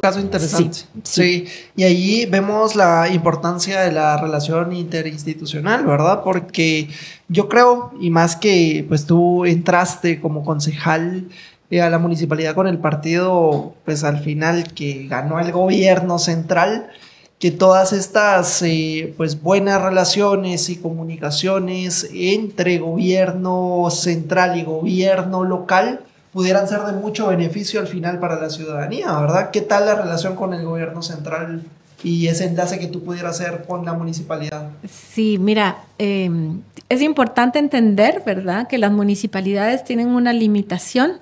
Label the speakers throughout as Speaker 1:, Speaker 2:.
Speaker 1: caso interesante. Sí, y ahí vemos la importancia de la relación interinstitucional, ¿verdad? Porque yo creo, y más que pues tú entraste como concejal eh, a la municipalidad con el partido, pues al final que ganó el gobierno central, que todas estas eh, pues buenas relaciones y comunicaciones entre gobierno central y gobierno local, pudieran ser de mucho beneficio al final para la ciudadanía, ¿verdad? ¿Qué tal la relación con el gobierno central y ese enlace que tú pudieras hacer con la municipalidad?
Speaker 2: Sí, mira, em, es importante entender, ¿verdad?, que las municipalidades tienen una limitación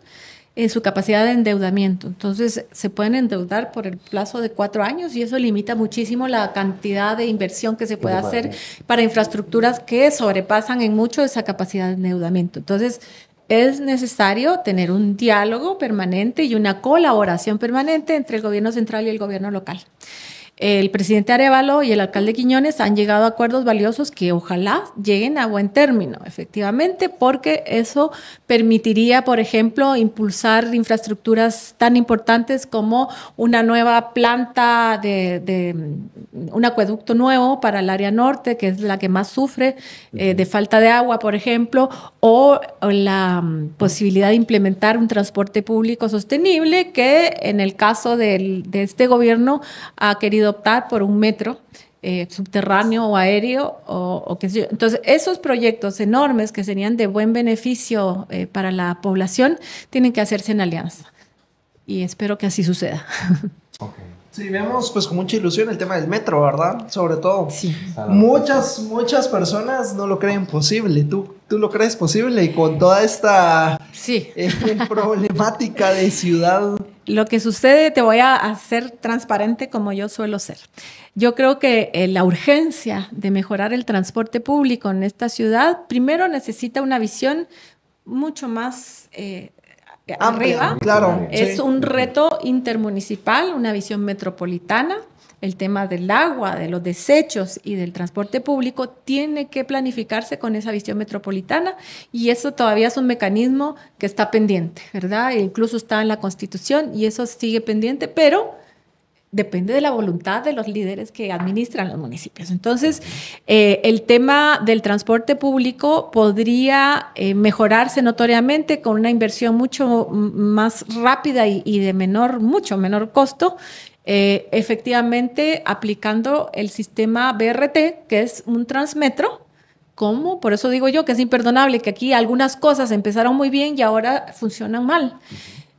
Speaker 2: en su capacidad de endeudamiento. Entonces, se pueden endeudar por el plazo de cuatro años y eso limita muchísimo la cantidad de inversión que se puede hacer para infraestructuras que sobrepasan en mucho esa capacidad de endeudamiento. Entonces, es necesario tener un diálogo permanente y una colaboración permanente entre el gobierno central y el gobierno local el presidente Arevalo y el alcalde Quiñones han llegado a acuerdos valiosos que ojalá lleguen a buen término, efectivamente, porque eso permitiría, por ejemplo, impulsar infraestructuras tan importantes como una nueva planta de, un acueducto nuevo para el área norte, que es la que más sufre eh, de falta de agua, por ejemplo, o, la mm, posibilidad de implementar un transporte público sostenible que en el caso de este gobierno ha querido optar por un metro eh, subterráneo o aéreo o, o qué sé yo. Entonces, esos proyectos enormes que serían de buen beneficio eh, para la población tienen que hacerse en alianza. Y espero que así suceda.
Speaker 1: Okay. Sí, vemos pues con mucha ilusión el tema del metro, ¿verdad? Sobre todo. Sí. Muchas, muchas personas no lo creen posible. Tú, tú lo crees posible y con toda esta sí. Eh, problemática de ciudad
Speaker 2: lo que sucede, te voy a hacer transparente como yo suelo ser. Yo creo que eh, la urgencia de mejorar el transporte público en esta ciudad, primero necesita una visión mucho más eh, arriba. Claro. Es un reto intermunicipal, una visión metropolitana el tema del agua, de los desechos y del transporte público, tiene que planificarse con esa visión metropolitana y eso todavía es un mecanismo que está pendiente, ¿verdad? E incluso está en la Constitución y eso sigue pendiente, pero depende de la voluntad de los líderes que administran los municipios. Entonces, eh, el tema del transporte público podría eh, mejorarse notoriamente con una inversión mucho más rápida y, y de menor, mucho menor costo eh, efectivamente aplicando el sistema BRT, que es un transmetro, como Por eso digo yo que es imperdonable que aquí algunas cosas empezaron muy bien y ahora funcionan mal.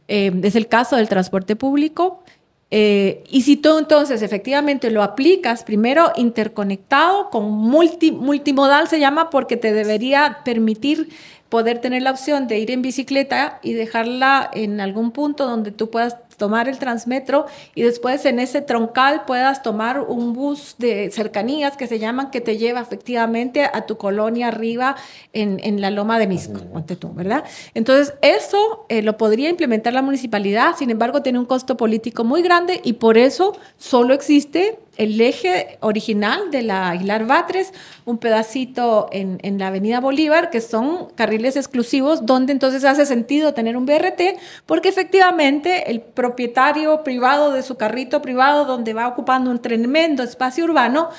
Speaker 2: Eh, es el caso del transporte público. Eh, y si tú entonces efectivamente lo aplicas primero interconectado con multimodal se llama porque te debería permitir poder tener la opción de ir en bicicleta y dejarla en algún punto donde tú puedas tomar el Transmetro y después en ese troncal puedas tomar un bus de cercanías que se llaman que te lleva efectivamente a tu colonia arriba en, en la Loma de Misco, tú, ¿verdad? Entonces, eso eh, lo podría implementar la municipalidad, sin embargo, tiene un costo político muy grande y por eso solo existe el eje original de la Aguilar Batres, un pedacito en, en, la Avenida Bolívar, que son carriles exclusivos, donde entonces hace sentido tener un BRT, porque efectivamente el, propietario privado de su carrito privado donde va ocupando un tremendo espacio urbano,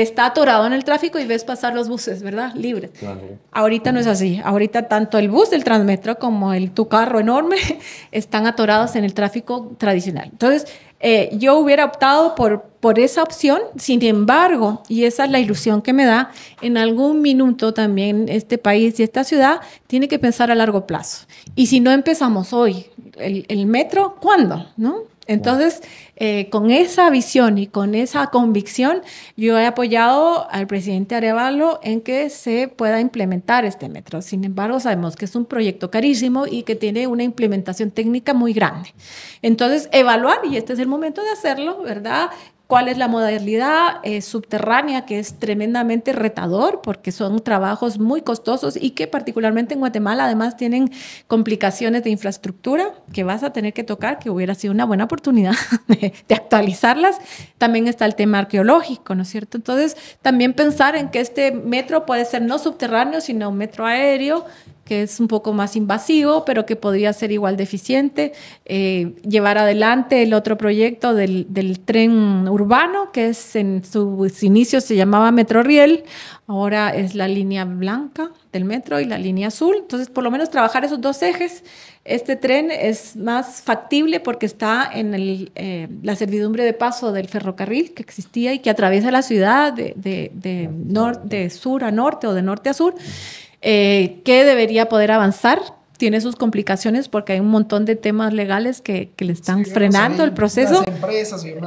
Speaker 2: está atorado en el tráfico y ves pasar los buses, ¿verdad? Libre. Ahorita no es así. Ahorita tanto el bus del Transmetro como el tu carro enorme están atorados en el tráfico tradicional. Entonces, eh, yo hubiera optado por, por esa opción, sin embargo, y esa es la ilusión que me da, en algún minuto también este país y esta ciudad tiene que pensar a largo plazo. Y si no empezamos hoy el, el metro, ¿cuándo? ¿No? Entonces, eh, con esa visión y con esa convicción, yo he apoyado al presidente Arevalo en que se pueda implementar este metro. Sin embargo, sabemos que es un proyecto carísimo y que tiene una implementación técnica muy grande. Entonces, evaluar, y este es el momento de hacerlo, ¿verdad? cuál es la modalidad subterránea, que es tremendamente retador porque son trabajos muy costosos y que particularmente en Guatemala además tienen complicaciones de infraestructura que vas a tener que tocar, que hubiera sido una buena oportunidad de, de actualizarlas. También está el tema arqueológico, ¿no es cierto? Entonces, también pensar en que este metro puede ser no subterráneo, sino un metro aéreo que es un poco más invasivo, pero que podría ser igual de eficiente. Eh, llevar adelante el otro proyecto del, tren urbano, que es en sus inicios se llamaba Metroriel, ahora es la línea blanca del metro y la línea azul. Entonces, por lo menos trabajar esos dos ejes. Este tren es más factible porque está en eh, la servidumbre de paso del ferrocarril que existía y que atraviesa la ciudad de, de sur a norte o de norte a sur eh, que debería poder avanzar. Tiene sus complicaciones porque hay un montón de temas legales que, le están frenando el proceso.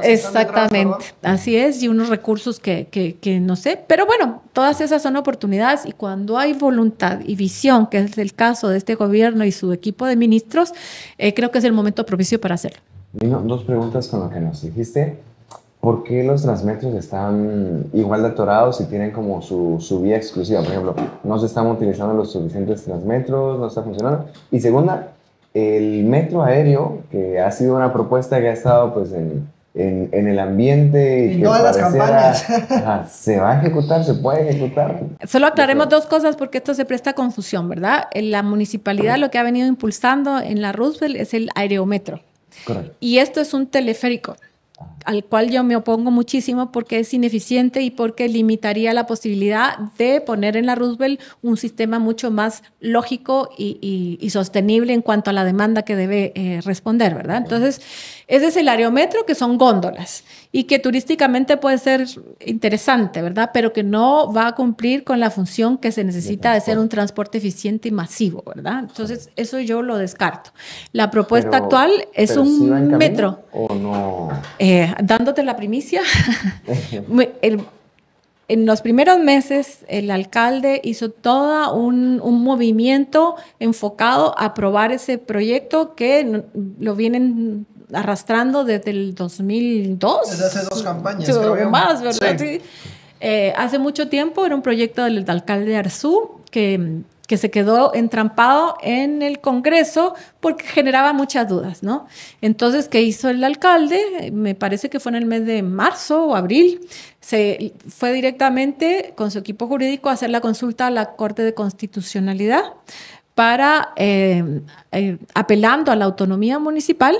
Speaker 2: Exactamente, así es, y unos recursos que, no sé. Pero bueno, todas esas son oportunidades y cuando hay voluntad y visión, que es el caso de este gobierno y su equipo de ministros, eh, creo que es el momento propicio para hacerlo.
Speaker 1: Dos preguntas con lo que nos dijiste. ¿por qué los transmetros están igual de atorados y tienen como su, vía exclusiva? Por ejemplo, no se están utilizando los suficientes transmetros, no está funcionando. Y segunda, el metro aéreo, que ha sido una propuesta que ha estado pues en, el ambiente y las campañas. se va a ejecutar, se puede ejecutar.
Speaker 2: Solo aclaremos dos cosas porque esto se presta a confusión, ¿verdad? La municipalidad lo que ha venido impulsando en la Roosevelt es el aerometro. Correcto. Y esto es un teleférico al cual yo me opongo muchísimo porque es ineficiente y porque limitaría la posibilidad de poner en la Roosevelt un sistema mucho más lógico y, sostenible en cuanto a la demanda que debe eh, responder, ¿verdad? Entonces, ese es el aerometro que son góndolas y que turísticamente puede ser interesante, ¿verdad? Pero que no va a cumplir con la función que se necesita de ser un transporte eficiente y masivo, ¿verdad? Entonces, eso yo lo descarto. La propuesta actual es un metro.
Speaker 1: O no.
Speaker 2: Eh, dándote la primicia, en los primeros meses el alcalde hizo todo un, movimiento enfocado a aprobar ese proyecto que lo vienen arrastrando desde el 2002. Desde hace dos campañas. creo más, ¿verdad? Eh, hace mucho tiempo era un proyecto del, del alcalde Arzú que que se quedó entrampado en el Congreso porque generaba muchas dudas, ¿no? Entonces, ¿qué hizo el alcalde? Me parece que fue en el mes de marzo o abril, se fue directamente con su equipo jurídico a hacer la consulta a la Corte de Constitucionalidad para, eh, eh, apelando a la autonomía municipal,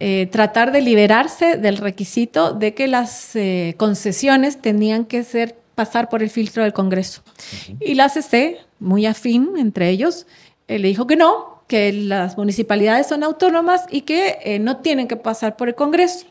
Speaker 2: eh, tratar de liberarse del requisito de que las concesiones tenían que ser pasar por el filtro del Congreso. Y la CC, muy afín entre ellos, eh, le dijo que no, que las municipalidades son autónomas y que eh, no tienen que pasar por el Congreso.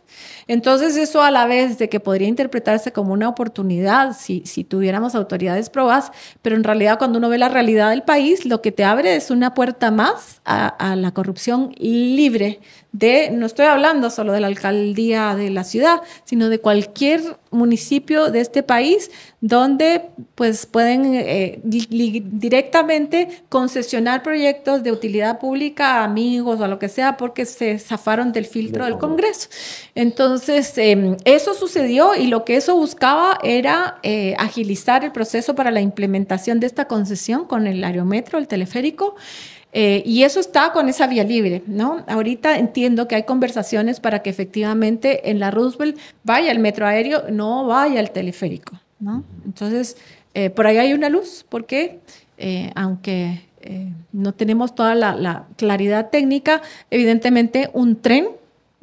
Speaker 2: Entonces eso a la vez de que podría interpretarse como una oportunidad si, si tuviéramos autoridades probadas, pero en realidad cuando uno ve la realidad del país, lo que te abre es una puerta más a, a la corrupción libre de, no estoy hablando solo de la alcaldía de la ciudad, sino de cualquier municipio de este país donde pues pueden eh, directamente concesionar proyectos de utilidad pública a amigos o a lo que sea porque se zafaron del filtro del Congreso. Entonces, em, eso sucedió y lo que eso buscaba era eh, agilizar el proceso para la implementación de esta concesión con el aerometro, el teleférico. Eh, y eso está con esa vía libre, ¿no? Ahorita entiendo que hay conversaciones para que efectivamente en la Roosevelt vaya el metro aéreo, no vaya el teleférico, ¿no? Entonces, eh, por ahí hay una luz, porque eh, aunque no tenemos toda la claridad técnica, evidentemente un tren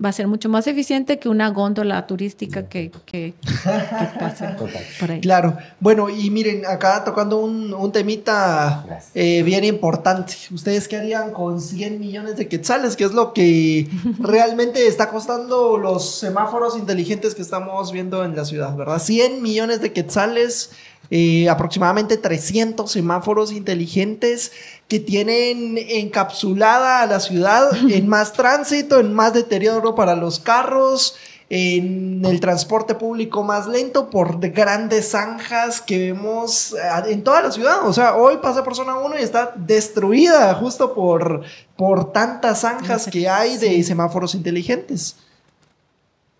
Speaker 2: va a ser mucho más eficiente que una góndola turística que, que,
Speaker 1: por ahí. Claro. Bueno, y miren, acá tocando un, temita eh, bien importante. ¿Ustedes qué harían con 100 millones de quetzales? qué es lo que realmente está costando los semáforos inteligentes que estamos viendo en la ciudad, ¿verdad? 100 millones de quetzales eh, aproximadamente 300 semáforos inteligentes que tienen encapsulada a la ciudad en más tránsito, en más deterioro para los carros, en el transporte público más lento por grandes zanjas que vemos ah, en toda la ciudad. O sea, hoy pasa por zona 1 y está destruida justo por, por tantas zanjas que hay de semáforos inteligentes.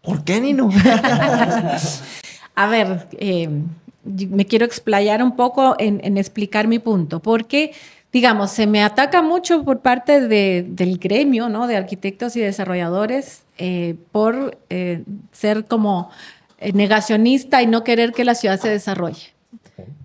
Speaker 1: ¿Por qué, Nino?
Speaker 2: A ver, eh, me quiero explayar un poco en, explicar mi punto, porque digamos, se me ataca mucho por parte del gremio, De arquitectos y desarrolladores eh, por eh, ser como eh, negacionista y no querer que la ciudad se desarrolle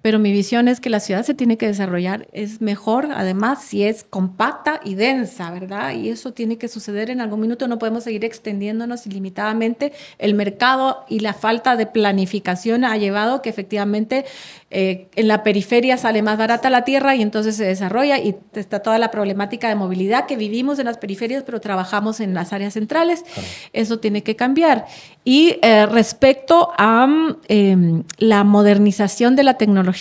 Speaker 2: pero mi visión es que la ciudad se tiene que desarrollar, es mejor, además, si es compacta y densa, ¿verdad? Y eso tiene que suceder en algún minuto, no podemos seguir extendiéndonos ilimitadamente. El mercado y la falta de planificación ha llevado que efectivamente eh, en la periferia sale más barata la tierra y entonces se desarrolla y está toda la problemática de movilidad que vivimos en las periferias, pero trabajamos en las áreas centrales. Eso tiene que cambiar. Y eh, respecto a mm, em, la modernización de la tecnología,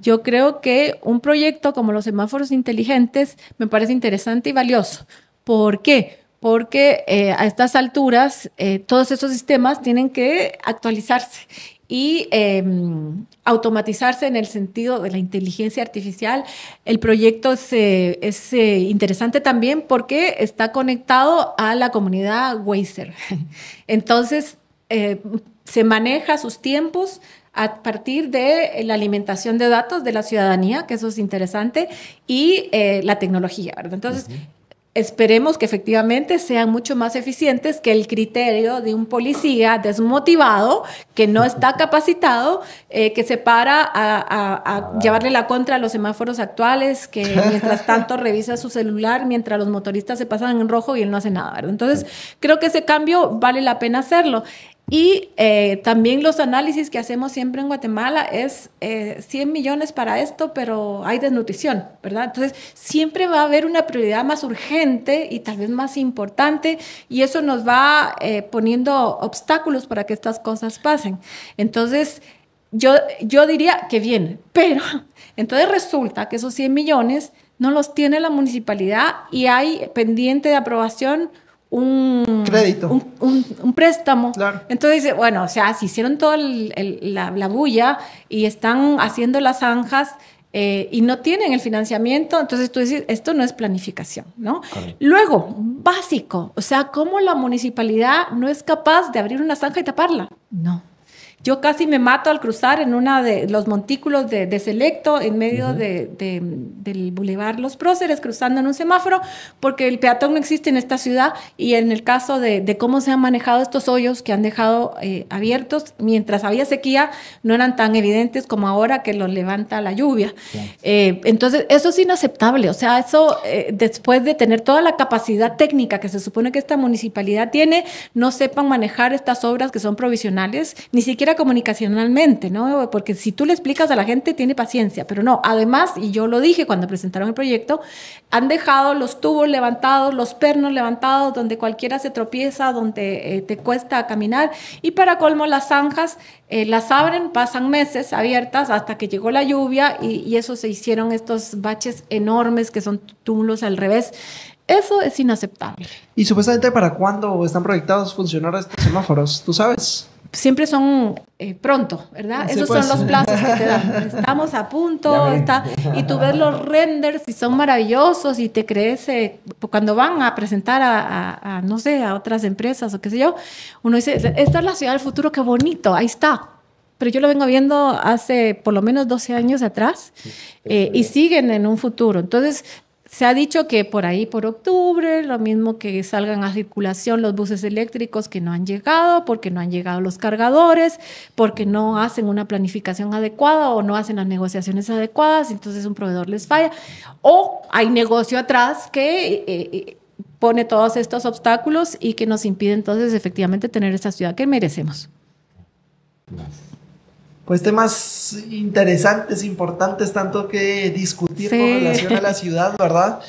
Speaker 2: yo creo que un proyecto como los semáforos inteligentes me parece interesante y valioso. ¿Por qué? Porque eh, a estas alturas eh, todos esos sistemas tienen que actualizarse y em, automatizarse en el sentido de la inteligencia artificial. El proyecto es, eh, interesante también porque está conectado a la comunidad Wazer. Entonces, se maneja sus tiempos, a partir de la alimentación de datos de la ciudadanía, que eso es interesante, y eh, la tecnología, ¿verdad? Entonces, esperemos que efectivamente sean mucho más eficientes que el criterio de un policía desmotivado, que no está capacitado, eh, que se para a, llevarle la contra a los semáforos actuales, que mientras tanto revisa su celular mientras los motoristas se pasan en rojo y él no hace nada, Entonces, creo que ese cambio vale la pena hacerlo. Y eh, también los análisis que hacemos siempre en Guatemala es 100 eh, millones para esto, pero hay desnutrición, ¿verdad? Entonces, siempre va a haber una prioridad más urgente y tal vez más importante y eso nos va eh, poniendo obstáculos para que estas cosas pasen. Entonces, yo, yo diría que viene, pero entonces resulta que esos 100 millones no los tiene la municipalidad y hay pendiente de aprobación un crédito, un, préstamo. Claro. Entonces, bueno, o sea, si hicieron toda la, la, bulla y están haciendo las zanjas eh, y no tienen el financiamiento, entonces tú dices, esto no es planificación, ¿no? Luego, básico, o sea, cómo la municipalidad no es capaz de abrir una zanja y taparla. No. Yo casi me mato al cruzar en una de los montículos de, Selecto, en medio de, del Boulevard Los Próceres, cruzando en un semáforo, porque el peatón no existe en esta ciudad y en el caso de, cómo se han manejado estos hoyos que han dejado eh, abiertos mientras había sequía, no eran tan evidentes como ahora que los levanta la lluvia. Eh, entonces, eso es inaceptable. O sea, eso eh, después de tener toda la capacidad técnica que se supone que esta municipalidad tiene, no sepan manejar estas obras que son provisionales, ni siquiera comunicacionalmente, ¿no? Porque si tú le explicas a la gente, tiene paciencia, pero no. Además, y yo lo dije cuando presentaron el proyecto, han dejado los tubos levantados, los pernos levantados, donde cualquiera se tropieza, donde eh, te cuesta caminar. Y para colmo, las zanjas eh, las abren, pasan meses abiertas hasta que llegó la lluvia y, eso se hicieron estos baches enormes que son túmulos al revés. Eso es inaceptable.
Speaker 1: ¿Y supuestamente para cuándo están proyectados funcionar estos semáforos? ¿Tú sabes? siempre
Speaker 2: son eh, pronto, ¿verdad? Esos pues. son los plazos que te dan. Estamos a punto, está, y tú ves los renders y son maravillosos y te crees, eh, cuando van a presentar a, no sé, a otras empresas o qué sé yo, uno dice, esta es la ciudad del futuro, qué bonito, ahí está. Pero yo lo vengo viendo hace por lo menos 12 años atrás eh, y siguen en un futuro. Entonces, se ha dicho que por ahí, por octubre, lo mismo que salgan a circulación los buses eléctricos que no han llegado, porque no han llegado los cargadores, porque no hacen una planificación adecuada o no hacen las negociaciones adecuadas, entonces un proveedor les falla. O hay negocio atrás que... Eh, eh, pone todos estos obstáculos y que nos impide entonces efectivamente tener esta ciudad que merecemos
Speaker 1: pues temas interesantes, importantes, tanto que discutir con relación a la ciudad, ¿verdad?